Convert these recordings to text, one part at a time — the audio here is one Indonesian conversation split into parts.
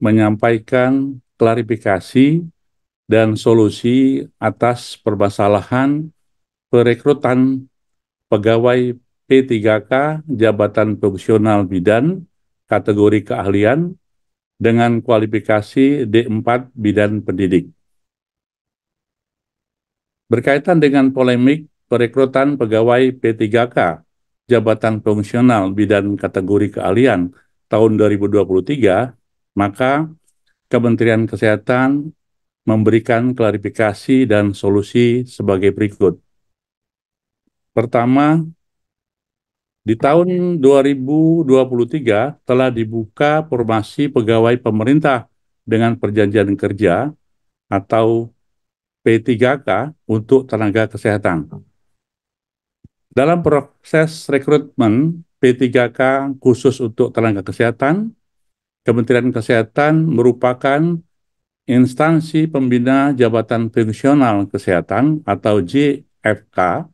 menyampaikan klarifikasi dan solusi atas permasalahan perekrutan pegawai P3K jabatan fungsional bidan kategori keahlian dengan kualifikasi D4 bidan pendidik. Berkaitan dengan polemik perekrutan pegawai P3K jabatan fungsional bidan kategori keahlian tahun 2023 maka Kementerian Kesehatan memberikan klarifikasi dan solusi sebagai berikut. Pertama, di tahun 2023 telah dibuka formasi pegawai pemerintah dengan perjanjian kerja atau P3K untuk tenaga kesehatan. Dalam proses rekrutmen P3K khusus untuk tenaga kesehatan, Kementerian Kesehatan merupakan instansi pembina jabatan fungsional kesehatan atau JFK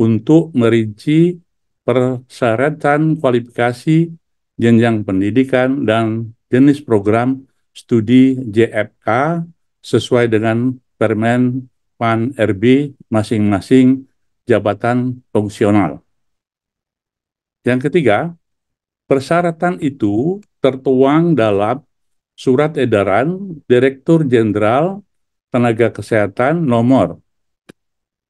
untuk merinci persyaratan kualifikasi jenjang pendidikan dan jenis program studi JFK sesuai dengan Permen Pan RB masing-masing jabatan fungsional. Yang ketiga, persyaratan itu tertuang dalam Surat Edaran Direktur Jenderal Tenaga Kesehatan nomor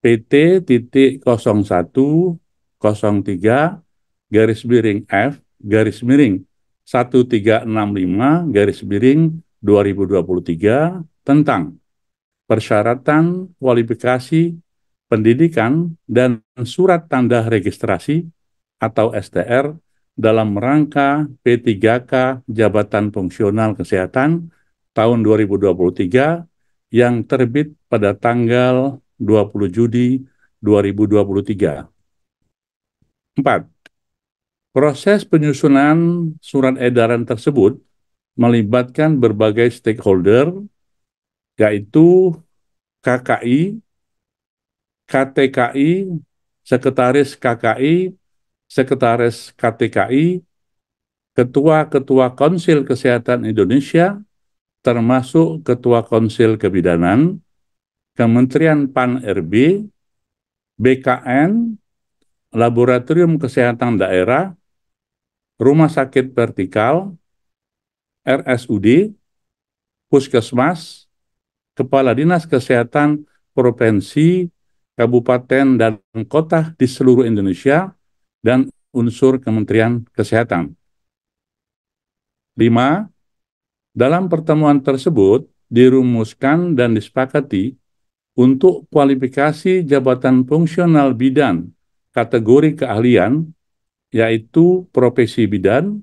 PT titik 0103 garis miring F garis miring 1365 garis miring 2023 tentang persyaratan kualifikasi pendidikan dan surat tanda registrasi atau STR dalam rangka P3K Jabatan Fungsional Kesehatan tahun 2023 yang terbit pada tanggal 20 Juli 2023. 4. Proses penyusunan surat edaran tersebut melibatkan berbagai stakeholder yaitu KKI, KTKI, Sekretaris KKI, Sekretaris KTKI, Ketua-Ketua Konsil Kesehatan Indonesia, termasuk Ketua Konsil Kebidanan, Kementerian PAN-RB, BKN, Laboratorium Kesehatan Daerah, Rumah Sakit Vertikal, RSUD, Puskesmas, Kepala Dinas Kesehatan Provinsi, Kabupaten, dan Kota di seluruh Indonesia, dan unsur Kementerian Kesehatan. Lima, Dalam pertemuan tersebut dirumuskan dan disepakati untuk kualifikasi jabatan fungsional bidan kategori keahlian yaitu profesi bidan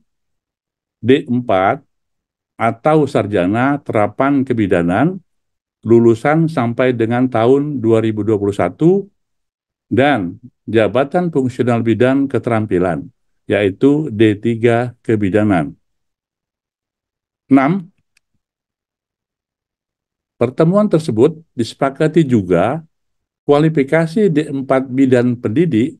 D4 atau sarjana terapan kebidanan lulusan sampai dengan tahun 2021 dan jabatan fungsional bidang keterampilan, yaitu D3 kebidanan. 6. Pertemuan tersebut disepakati juga kualifikasi D4 bidan pendidik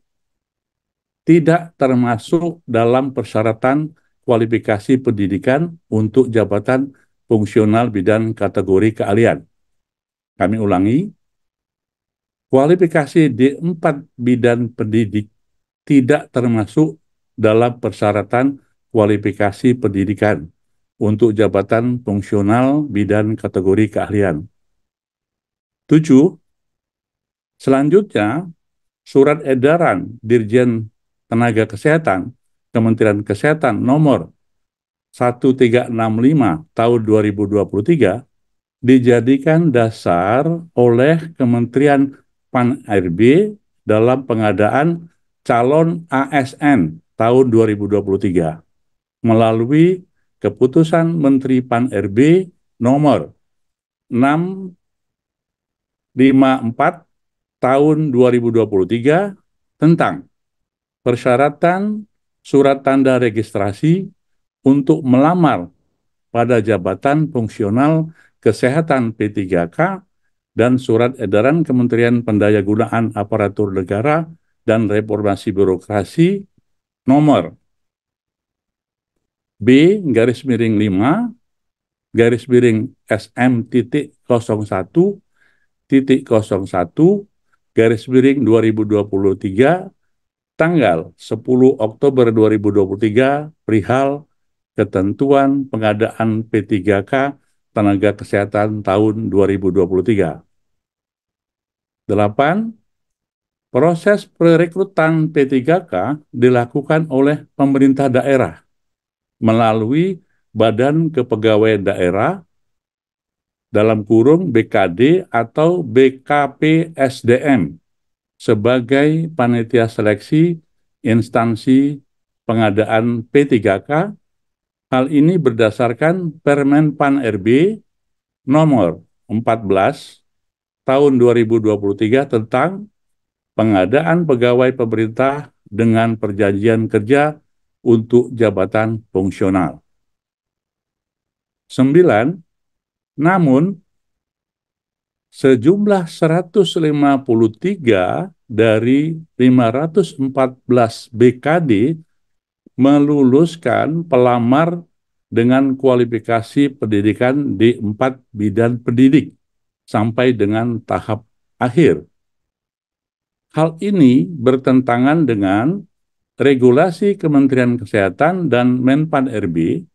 tidak termasuk dalam persyaratan kualifikasi pendidikan untuk jabatan fungsional bidan kategori keahlian. Kami ulangi, Kualifikasi di empat bidan pendidik tidak termasuk dalam persyaratan kualifikasi pendidikan untuk jabatan fungsional bidan kategori keahlian. Tujuh. Selanjutnya, surat edaran Dirjen Tenaga Kesehatan Kementerian Kesehatan nomor 1365 tahun 2023 dijadikan dasar oleh Kementerian PAN RB dalam pengadaan calon ASN tahun 2023 melalui keputusan Menteri PAN RB nomor 654 tahun 2023 tentang persyaratan surat tanda registrasi untuk melamar pada jabatan fungsional kesehatan P3K dan Surat Edaran Kementerian Pendayagunaan Aparatur Negara dan Reformasi Birokrasi nomor B garis miring 5 garis miring SM titik 01 titik 01 garis miring 2023 tanggal 10 Oktober 2023 perihal ketentuan pengadaan P3K tenaga kesehatan tahun 2023. 8. Proses perekrutan P3K dilakukan oleh pemerintah daerah melalui Badan Kepegawaian Daerah dalam kurung BKD atau BKPSDM sebagai panitia seleksi instansi pengadaan P3K. Hal ini berdasarkan Permen Pan RB nomor 14 tahun 2023 tentang pengadaan pegawai pemerintah dengan perjanjian kerja untuk jabatan fungsional. 9. Namun, sejumlah 153 dari 514 BKD meluluskan pelamar dengan kualifikasi pendidikan di empat bidang pendidik sampai dengan tahap akhir. Hal ini bertentangan dengan regulasi Kementerian Kesehatan dan Menpan RB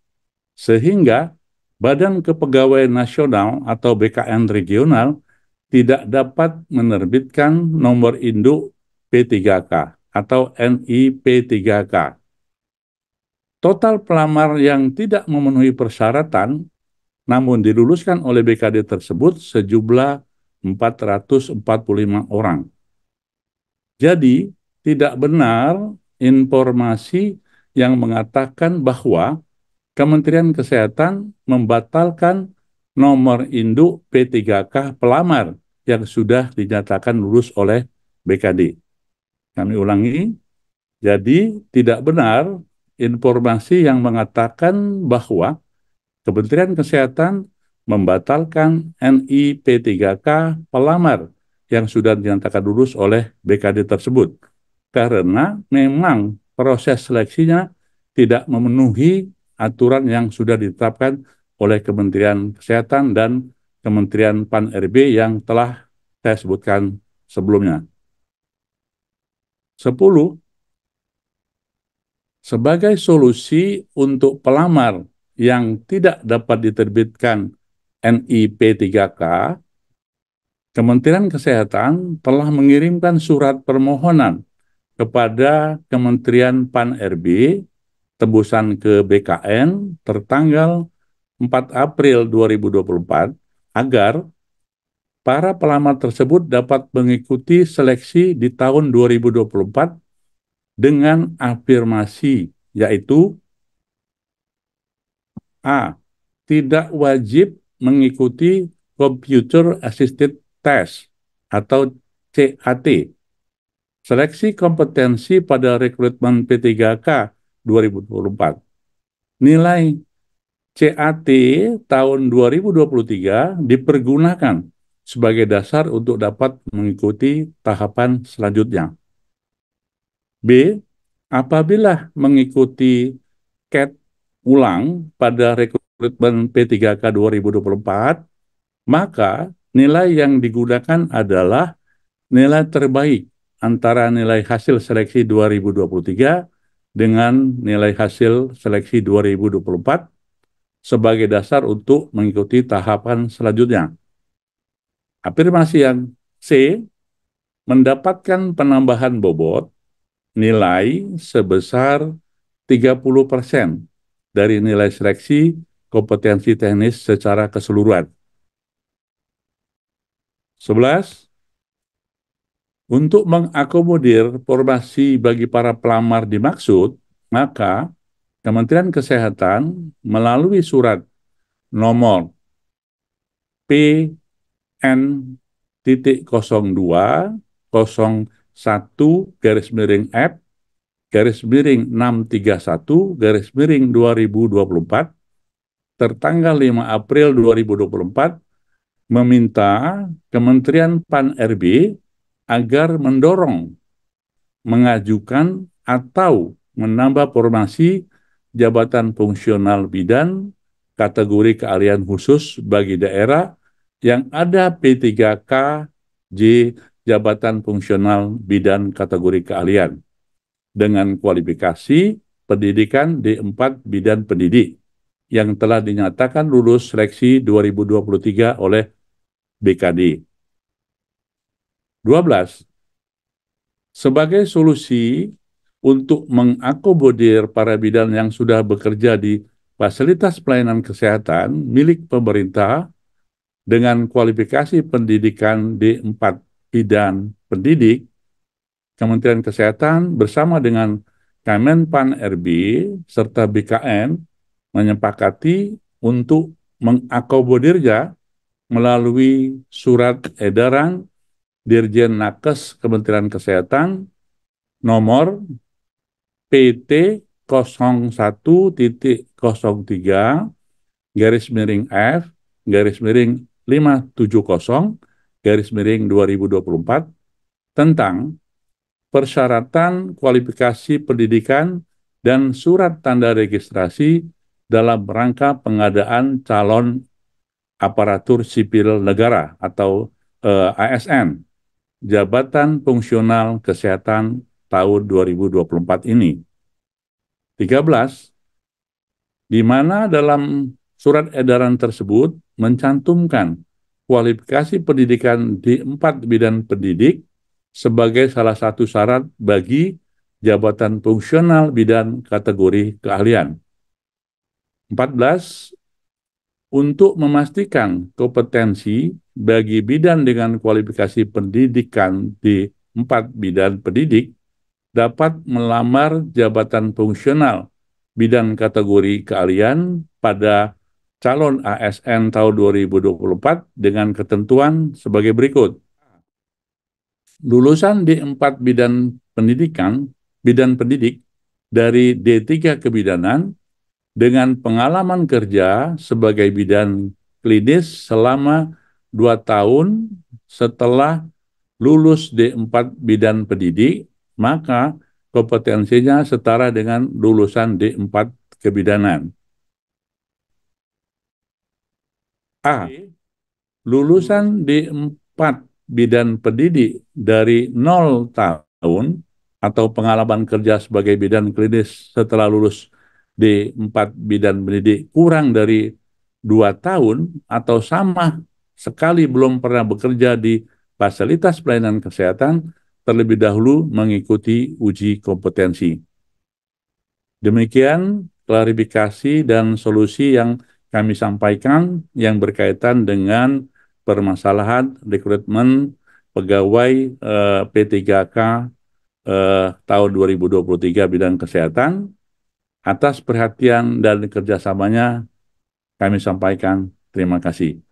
sehingga Badan Kepegawaian Nasional atau BKN regional tidak dapat menerbitkan nomor induk P3K atau NIP3K. Total pelamar yang tidak memenuhi persyaratan namun diluluskan oleh BKD tersebut sejumlah 445 orang. Jadi tidak benar informasi yang mengatakan bahwa Kementerian Kesehatan membatalkan nomor induk P3K pelamar yang sudah dinyatakan lulus oleh BKD. Kami ulangi, jadi tidak benar informasi yang mengatakan bahwa Kementerian Kesehatan membatalkan NIP3K pelamar yang sudah dinyatakan lulus oleh BKD tersebut karena memang proses seleksinya tidak memenuhi aturan yang sudah ditetapkan oleh Kementerian Kesehatan dan Kementerian Pan-RB yang telah saya sebutkan sebelumnya. 10. Sebagai solusi untuk pelamar yang tidak dapat diterbitkan NIP 3K, Kementerian Kesehatan telah mengirimkan surat permohonan kepada Kementerian Pan-RB tebusan ke BKN tertanggal 4 April 2024 agar para pelamar tersebut dapat mengikuti seleksi di tahun 2024 dengan afirmasi yaitu A. Tidak wajib mengikuti Computer Assisted Test atau CAT. Seleksi kompetensi pada rekrutmen P3K 2024. Nilai CAT tahun 2023 dipergunakan sebagai dasar untuk dapat mengikuti tahapan selanjutnya. B. Apabila mengikuti CAT ulang pada rekrutmen P3K 2024, maka nilai yang digunakan adalah nilai terbaik antara nilai hasil seleksi 2023 dengan nilai hasil seleksi 2024 sebagai dasar untuk mengikuti tahapan selanjutnya. Afirmasi yang C mendapatkan penambahan bobot nilai sebesar 30% dari nilai seleksi kompetensi teknis secara keseluruhan. 11. Untuk mengakomodir formasi bagi para pelamar dimaksud, maka Kementerian Kesehatan melalui surat nomor PN.02 01 garis miring F garis miring 631 garis miring 2024 tertanggal 5 April 2024 meminta Kementerian Pan RB agar mendorong mengajukan atau menambah formasi jabatan fungsional bidan kategori keahlian khusus bagi daerah yang ada P3K J jabatan fungsional bidan kategori keahlian dengan kualifikasi pendidikan di empat bidan pendidik yang telah dinyatakan lulus seleksi 2023 oleh BKD. 12. Sebagai solusi untuk mengakomodir para bidan yang sudah bekerja di fasilitas pelayanan kesehatan milik pemerintah dengan kualifikasi pendidikan di empat bidan pendidik Kementerian Kesehatan bersama dengan Kemenpan RB serta BKN menyepakati untuk mengakomodirnya melalui surat edaran Dirjen Nakes Kementerian Kesehatan nomor PT 01.03 garis miring F garis miring 570 garis miring 2024 tentang persyaratan kualifikasi pendidikan, dan surat tanda registrasi dalam rangka pengadaan calon aparatur sipil negara atau eh, ASN, Jabatan Fungsional Kesehatan tahun 2024 ini. 13. Di mana dalam surat edaran tersebut mencantumkan kualifikasi pendidikan di empat bidang pendidik sebagai salah satu syarat bagi jabatan fungsional bidang kategori keahlian. 14. Untuk memastikan kompetensi bagi bidan dengan kualifikasi pendidikan di empat bidan pendidik dapat melamar jabatan fungsional bidan kategori keahlian pada calon ASN tahun 2024 dengan ketentuan sebagai berikut lulusan di empat bidan pendidikan, bidan pendidik dari D3 kebidanan dengan pengalaman kerja sebagai bidan klinis selama dua tahun setelah lulus D4 bidan pendidik, maka kompetensinya setara dengan lulusan D4 kebidanan. A. Lulusan D4 bidan pendidik dari 0 tahun atau pengalaman kerja sebagai bidan klinis setelah lulus di empat bidan pendidik kurang dari dua tahun atau sama sekali belum pernah bekerja di fasilitas pelayanan kesehatan terlebih dahulu mengikuti uji kompetensi. Demikian klarifikasi dan solusi yang kami sampaikan yang berkaitan dengan permasalahan rekrutmen pegawai eh, P3K eh, tahun 2023 bidang kesehatan. Atas perhatian dan kerjasamanya kami sampaikan terima kasih.